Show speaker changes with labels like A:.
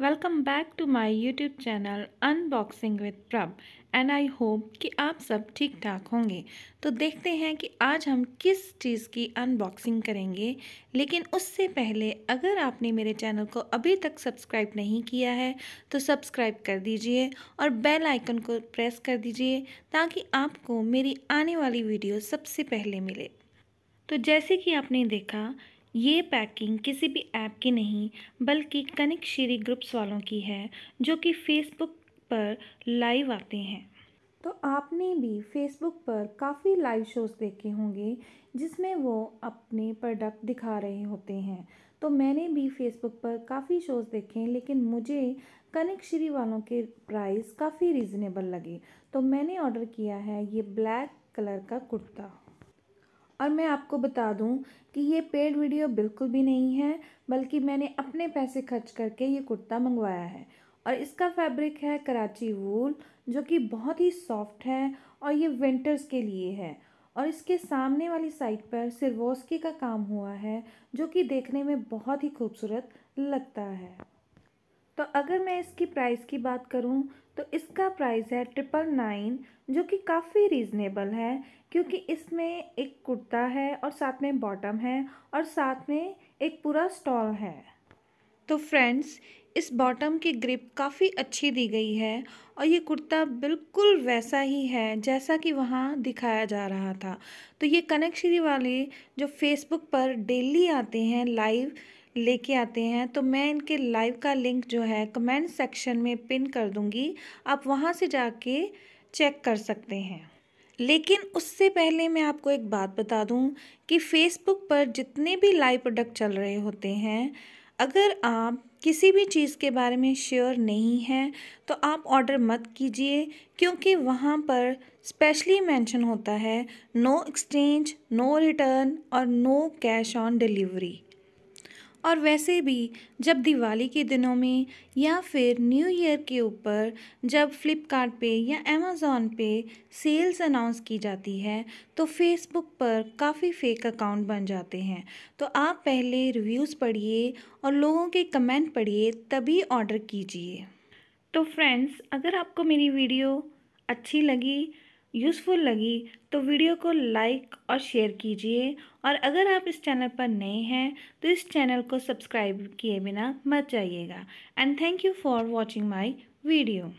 A: welcome back to my YouTube channel unboxing with Prabh and I hope कि आप सब ठीक ठाक होंगे तो देखते हैं कि आज हम किस चीज़ की अनबॉक्सिंग करेंगे लेकिन उससे पहले अगर आपने मेरे चैनल को अभी तक सब्सक्राइब नहीं किया है तो सब्सक्राइब कर दीजिए और बेल आइकन को प्रेस कर दीजिए ताकि आपको मेरी आने वाली वीडियो सबसे पहले मिले तो जैसे कि आपने देखा ये पैकिंग किसी भी ऐप की नहीं बल्कि कनिक श्री ग्रुप्स वालों की है जो कि फेसबुक पर लाइव आते हैं तो आपने भी फेसबुक पर काफ़ी लाइव शोज़ देखे होंगे जिसमें वो अपने प्रोडक्ट दिखा रहे होते हैं तो मैंने भी फेसबुक पर काफ़ी शोज़ देखे लेकिन मुझे कनिक श्री वालों के प्राइस काफ़ी रीज़नेबल लगे तो मैंने ऑर्डर किया है ये ब्लैक कलर का कुर्ता और मैं आपको बता दूं कि ये पेड वीडियो बिल्कुल भी नहीं है बल्कि मैंने अपने पैसे खर्च करके ये कुर्ता मंगवाया है और इसका फैब्रिक है कराची वूल जो कि बहुत ही सॉफ्ट है और ये विंटर्स के लिए है और इसके सामने वाली साइड पर सिरवोस्की का काम हुआ है जो कि देखने में बहुत ही खूबसूरत लगता है तो अगर मैं इसकी प्राइस की बात करूं तो इसका प्राइस है ट्रिपल नाइन जो कि काफ़ी रीज़नेबल है क्योंकि इसमें एक कुर्ता है और साथ में बॉटम है और साथ में एक पूरा स्टॉल है तो फ्रेंड्स इस बॉटम की ग्रिप काफ़ी अच्छी दी गई है और ये कुर्ता बिल्कुल वैसा ही है जैसा कि वहाँ दिखाया जा रहा था तो ये कनक श्री वाले जो फेसबुक पर डेली आते हैं लाइव लेके आते हैं तो मैं इनके लाइव का लिंक जो है कमेंट सेक्शन में पिन कर दूँगी आप वहाँ से जाके चेक कर सकते हैं लेकिन उससे पहले मैं आपको एक बात बता दूं कि फेसबुक पर जितने भी लाइव प्रोडक्ट चल रहे होते हैं अगर आप किसी भी चीज़ के बारे में श्योर नहीं हैं तो आप ऑर्डर मत कीजिए क्योंकि वहाँ पर स्पेशली मेंशन होता है नो एक्सचेंज नो रिटर्न और नो कैश ऑन डिलीवरी और वैसे भी जब दिवाली के दिनों में या फिर न्यू ईयर के ऊपर जब फ्लिपकार्ट पे या अमेज़ोन पे सेल्स अनाउंस की जाती है तो फेसबुक पर काफ़ी फेक अकाउंट बन जाते हैं तो आप पहले रिव्यूज़ पढ़िए और लोगों के कमेंट पढ़िए तभी ऑर्डर कीजिए तो फ्रेंड्स अगर आपको मेरी वीडियो अच्छी लगी यूज़फुल लगी तो वीडियो को लाइक और शेयर कीजिए और अगर आप इस चैनल पर नए हैं तो इस चैनल को सब्सक्राइब किए बिना मत जाइएगा and thank you for watching my video